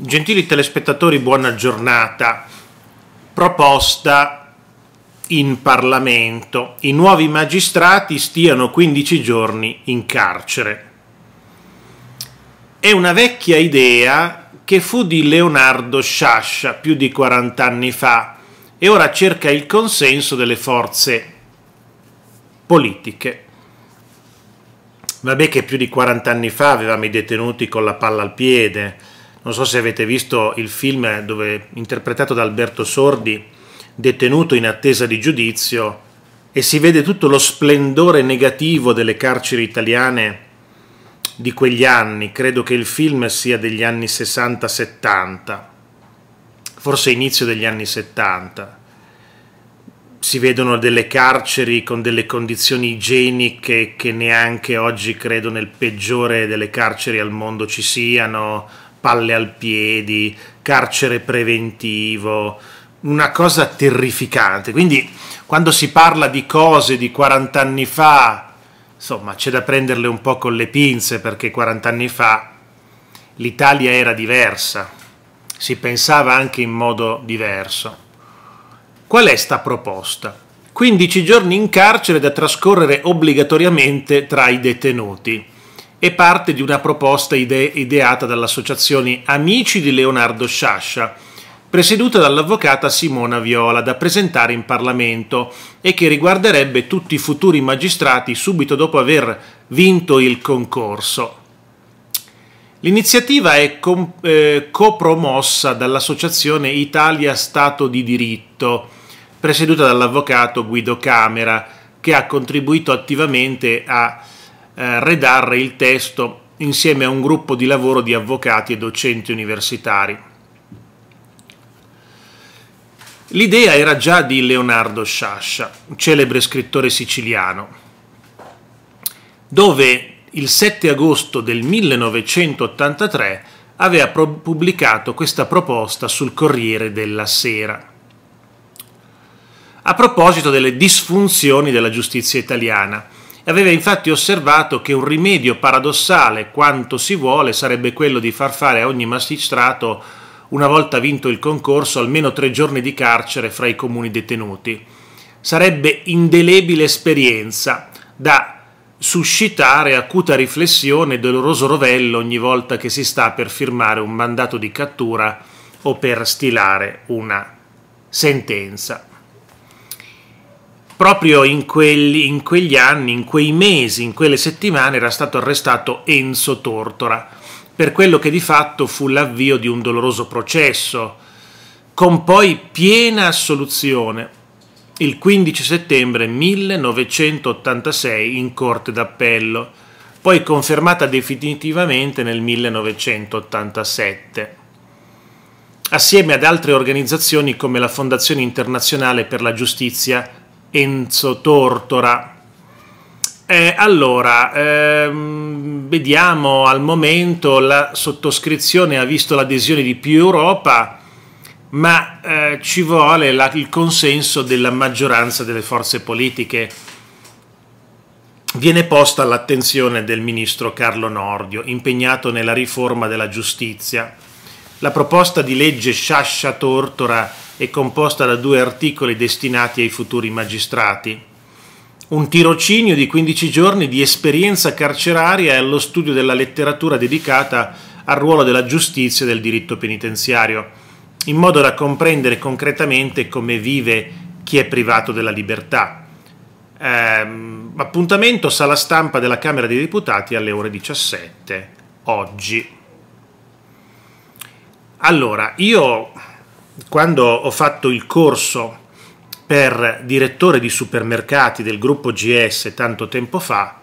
Gentili telespettatori, buona giornata. Proposta in Parlamento. I nuovi magistrati stiano 15 giorni in carcere. È una vecchia idea che fu di Leonardo Sciascia più di 40 anni fa e ora cerca il consenso delle forze politiche. Vabbè che più di 40 anni fa avevamo i detenuti con la palla al piede, non so se avete visto il film dove, interpretato da Alberto Sordi, detenuto in attesa di giudizio, e si vede tutto lo splendore negativo delle carceri italiane di quegli anni, credo che il film sia degli anni 60-70, forse inizio degli anni 70. Si vedono delle carceri con delle condizioni igieniche che neanche oggi credo nel peggiore delle carceri al mondo ci siano, palle al piedi, carcere preventivo, una cosa terrificante. Quindi quando si parla di cose di 40 anni fa, insomma, c'è da prenderle un po' con le pinze perché 40 anni fa l'Italia era diversa, si pensava anche in modo diverso. Qual è sta proposta? 15 giorni in carcere da trascorrere obbligatoriamente tra i detenuti è parte di una proposta ide- ideata dall'associazione Amici di Leonardo Sciascia, presieduta dall'avvocata Simona Viola, da presentare in Parlamento e che riguarderebbe tutti i futuri magistrati subito dopo aver vinto il concorso. L'iniziativa è com- eh, copromossa dall'associazione Italia Stato di Diritto, presieduta dall'avvocato Guido Camera, che ha contribuito attivamente a eh, redarre il testo insieme a un gruppo di lavoro di avvocati e docenti universitari. L'idea era già di Leonardo Sciascia, un celebre scrittore siciliano, dove il 7 agosto del 1983 aveva pubblicato questa proposta sul Corriere della Sera. A proposito delle disfunzioni della giustizia italiana, Aveva infatti osservato che un rimedio paradossale quanto si vuole sarebbe quello di far fare a ogni magistrato, una volta vinto il concorso, almeno tre giorni di carcere fra i comuni detenuti. Sarebbe indelebile esperienza da suscitare acuta riflessione e doloroso rovello ogni volta che si sta per firmare un mandato di cattura o per stilare una sentenza proprio in, quelli, in quegli anni, in quei mesi, in quelle settimane era stato arrestato Enzo Tortora per quello che di fatto fu l'avvio di un doloroso processo, con poi piena assoluzione il 15 settembre 1986 in Corte d'Appello, poi confermata definitivamente nel 1987, assieme ad altre organizzazioni come la Fondazione Internazionale per la Giustizia Enzo Tortora. Eh, allora, ehm, vediamo al momento la sottoscrizione ha visto l'adesione di più Europa, ma eh, ci vuole la, il consenso della maggioranza delle forze politiche. Viene posta all'attenzione del ministro Carlo Nordio, impegnato nella riforma della giustizia la proposta di legge Sciascia-Tortora è composta da due articoli destinati ai futuri magistrati. Un tirocinio di 15 giorni di esperienza carceraria e allo studio della letteratura dedicata al ruolo della giustizia e del diritto penitenziario, in modo da comprendere concretamente come vive chi è privato della libertà. Ehm, appuntamento sala stampa della Camera dei Deputati alle ore 17 oggi. Allora, io quando ho fatto il corso per direttore di supermercati del gruppo GS tanto tempo fa,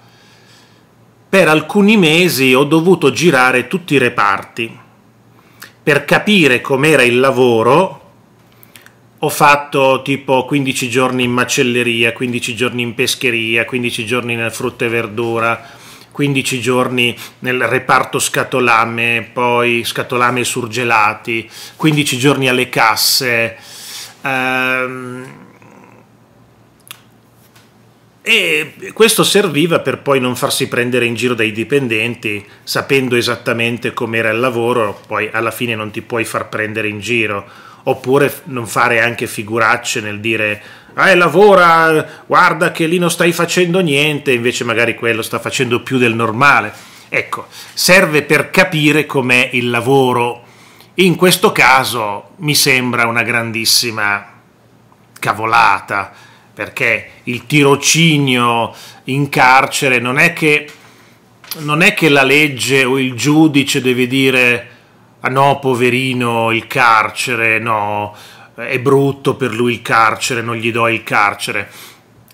per alcuni mesi ho dovuto girare tutti i reparti. Per capire com'era il lavoro ho fatto tipo 15 giorni in macelleria, 15 giorni in pescheria, 15 giorni nel frutta e verdura, 15 giorni nel reparto scatolame, poi scatolame surgelati, 15 giorni alle casse. Ehm, e questo serviva per poi non farsi prendere in giro dai dipendenti, sapendo esattamente com'era il lavoro, poi alla fine non ti puoi far prendere in giro oppure non fare anche figuracce nel dire ah, eh, lavora, guarda che lì non stai facendo niente, invece magari quello sta facendo più del normale. Ecco, serve per capire com'è il lavoro. In questo caso mi sembra una grandissima cavolata, perché il tirocinio in carcere non è che, non è che la legge o il giudice deve dire ah no, poverino, il carcere, no, è brutto per lui il carcere, non gli do il carcere.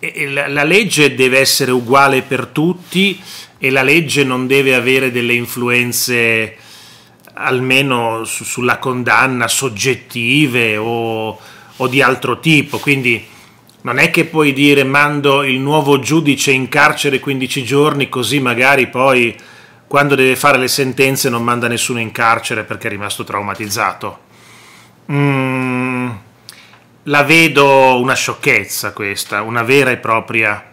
E la legge deve essere uguale per tutti e la legge non deve avere delle influenze almeno su, sulla condanna soggettive o, o, di altro tipo. Quindi non è che puoi dire mando il nuovo giudice in carcere 15 giorni così magari poi quando deve fare le sentenze non manda nessuno in carcere perché è rimasto traumatizzato. Mm, la vedo una sciocchezza questa, una vera e propria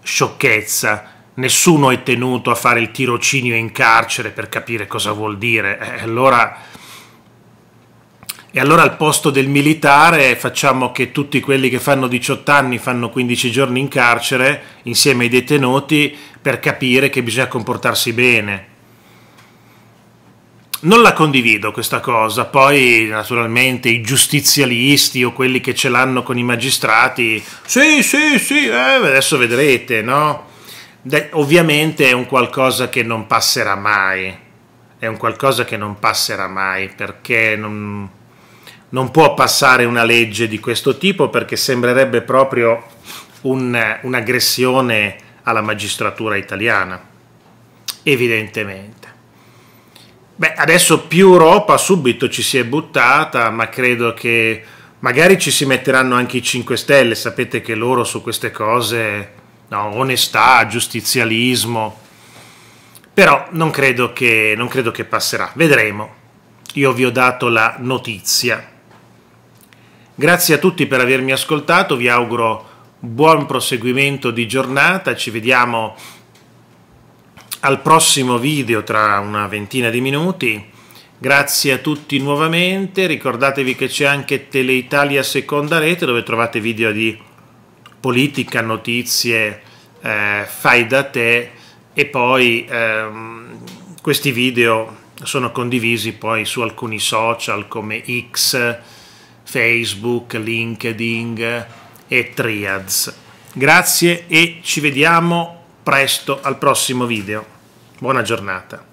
sciocchezza. Nessuno è tenuto a fare il tirocinio in carcere per capire cosa vuol dire. Eh, allora... E allora al posto del militare facciamo che tutti quelli che fanno 18 anni fanno 15 giorni in carcere insieme ai detenuti per capire che bisogna comportarsi bene. Non la condivido questa cosa, poi naturalmente i giustizialisti o quelli che ce l'hanno con i magistrati, sì, sì, sì, eh, adesso vedrete, no? De ovviamente è un qualcosa che non passerà mai, è un qualcosa che non passerà mai perché non, non può passare una legge di questo tipo perché sembrerebbe proprio un'aggressione. Un alla magistratura italiana, evidentemente. Beh, adesso più Europa subito ci si è buttata, ma credo che magari ci si metteranno anche i 5 Stelle, sapete che loro su queste cose, no, onestà, giustizialismo, però non credo che, non credo che passerà, vedremo. Io vi ho dato la notizia. Grazie a tutti per avermi ascoltato, vi auguro buon proseguimento di giornata, ci vediamo al prossimo video tra una ventina di minuti. Grazie a tutti nuovamente, ricordatevi che c'è anche Teleitalia Seconda Rete dove trovate video di politica, notizie, eh, fai da te e poi ehm, questi video sono condivisi poi su alcuni social come X, Facebook, LinkedIn e Triads. Grazie e ci vediamo presto al prossimo video. Buona giornata.